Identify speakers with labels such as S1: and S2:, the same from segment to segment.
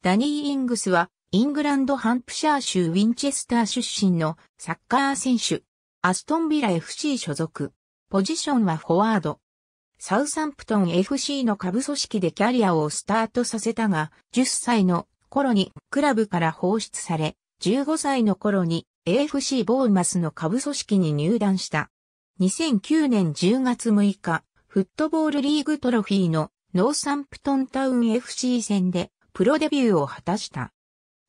S1: ダニー・イングスは、イングランド・ハンプシャー州ウィンチェスター出身のサッカー選手。アストンビラ FC 所属。ポジションはフォワード。サウサンプトン FC の下部組織でキャリアをスタートさせたが、10歳の頃にクラブから放出され、15歳の頃に AFC ボーマスの下部組織に入団した。2009年10月6日、フットボールリーグトロフィーのノーサンプトンタウン FC 戦でプロデビューを果たした。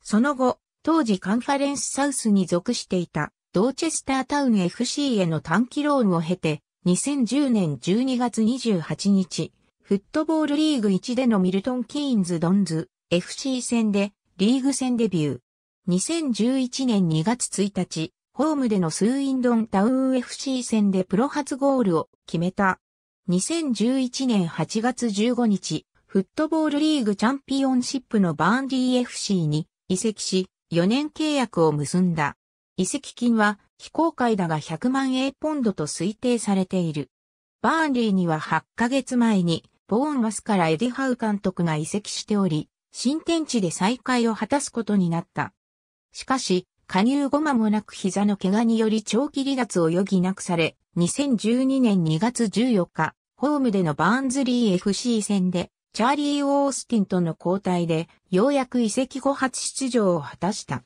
S1: その後、当時カンファレンスサウスに属していたドーチェスタータウン FC への短期ローンを経て、2010年12月28日、フットボールリーグ1でのミルトン・キーンズ・ドンズ FC 戦でリーグ戦デビュー。2011年2月1日、ホームでのスーインドンタウン FC 戦でプロ初ゴールを決めた。2011年8月15日、フットボールリーグチャンピオンシップのバーンディ FC に移籍し、4年契約を結んだ。移籍金は非公開だが100万英ポンドと推定されている。バーンリーには8ヶ月前に、ボーンマスからエディハウ監督が移籍しており、新天地で再会を果たすことになった。しかし、加入後間もなく膝の怪我により長期離脱を余儀なくされ、2012年2月14日、ホームでのバーンズリー FC 戦でチャーリー・オースティンとの交代で、ようやく移籍後初出場を果たした。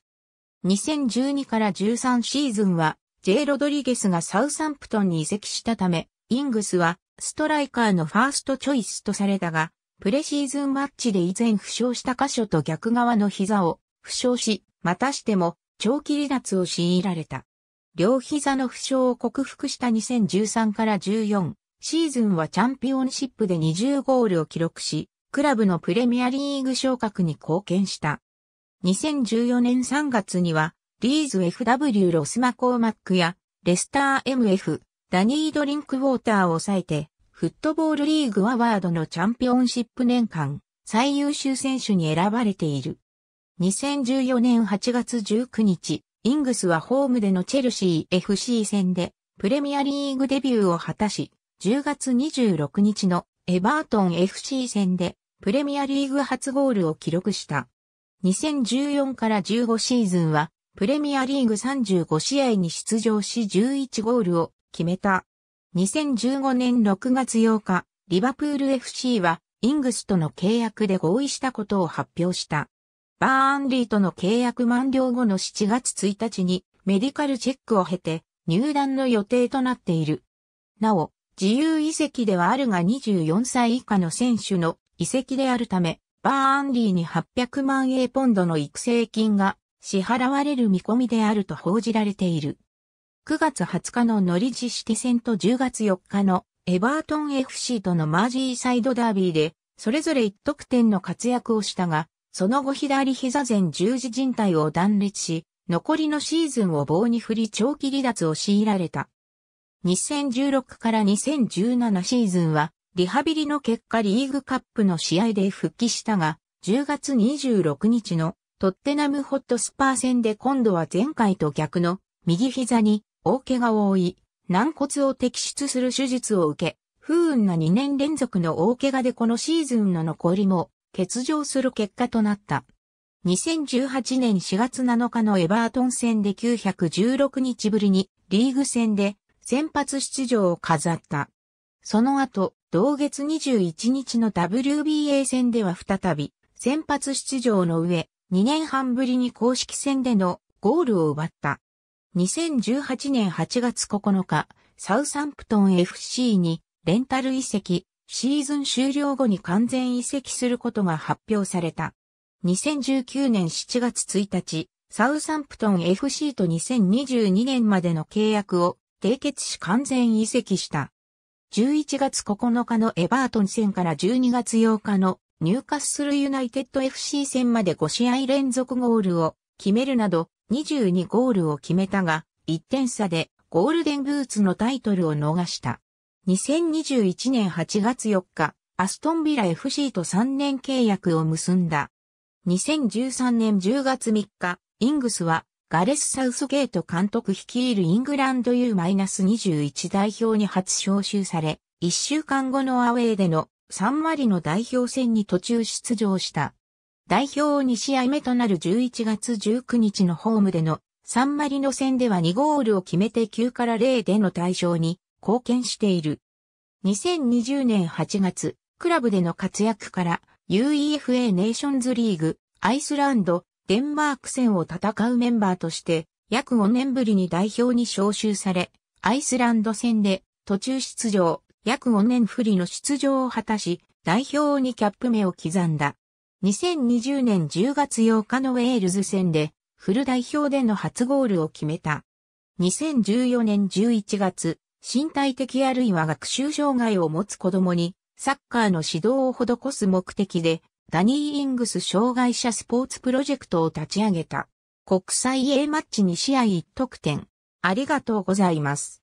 S1: 2012から13シーズンは、J. ロドリゲスがサウサンプトンに移籍したため、イングスは、ストライカーのファーストチョイスとされたが、プレシーズンマッチで以前負傷した箇所と逆側の膝を負傷し、またしても長期離脱を強いられた。両膝の負傷を克服した2013から14シーズンはチャンピオンシップで20ゴールを記録し、クラブのプレミアリーグ昇格に貢献した。2014年3月には、リーズ FW ロスマコーマックや、レスター MF、ダニードリンクウォーターを抑えて、フットボールリーグアワードのチャンピオンシップ年間最優秀選手に選ばれている。2014年8月19日、イングスはホームでのチェルシー FC 戦でプレミアリーグデビューを果たし、10月26日のエバートン FC 戦でプレミアリーグ初ゴールを記録した。2014から15シーズンはプレミアリーグ35試合に出場し11ゴールを決めた。2015年6月8日、リバプール FC はイングスとの契約で合意したことを発表した。バーンリーとの契約満了後の7月1日にメディカルチェックを経て入団の予定となっている。なお、自由遺跡ではあるが24歳以下の選手の遺跡であるため、バーンリーに800万英ポンドの育成金が支払われる見込みであると報じられている。9月20日のノリジシティ戦と10月4日のエバートン FC とのマージーサイドダービーで、それぞれ1得点の活躍をしたが、その後左膝前十字靭帯を断裂し、残りのシーズンを棒に振り長期離脱を強いられた。2016から2017シーズンは、リハビリの結果リーグカップの試合で復帰したが、10月26日のトッテナムホットスパー戦で今度は前回と逆の右膝に大怪我を負い、軟骨を摘出する手術を受け、不運な2年連続の大怪我でこのシーズンの残りも欠場する結果となった。2018年4月7日のエバートン戦で916日ぶりにリーグ戦で先発出場を飾った。その後、同月21日の WBA 戦では再び、先発出場の上、2年半ぶりに公式戦でのゴールを奪った。2018年8月9日、サウサンプトン FC にレンタル移籍、シーズン終了後に完全移籍することが発表された。2019年7月1日、サウサンプトン FC と2022年までの契約を締結し完全移籍した。11月9日のエバートン戦から12月8日のニューカッスルユナイテッド FC 戦まで5試合連続ゴールを決めるなど22ゴールを決めたが1点差でゴールデンブーツのタイトルを逃した。2021年8月4日、アストンビラ FC と3年契約を結んだ。2013年10月3日、イングスはガレス・サウスゲート監督率いるイングランド U-21 代表に初招集され、1週間後のアウェーでの3割の代表戦に途中出場した。代表2試合目となる11月19日のホームでの3割マリノ戦では2ゴールを決めて9から0での対象に貢献している。2020年8月、クラブでの活躍から UEFA ネーションズリーグ、アイスランド、デンマーク戦を戦うメンバーとして、約5年ぶりに代表に招集され、アイスランド戦で途中出場、約5年不利の出場を果たし、代表にキャップ目を刻んだ。2020年10月8日のウェールズ戦で、フル代表での初ゴールを決めた。2014年11月、身体的あるいは学習障害を持つ子供に、サッカーの指導を施す目的で、ダニー・イングス障害者スポーツプロジェクトを立ち上げた。国際 A マッチ2試合1得点。ありがとうございます。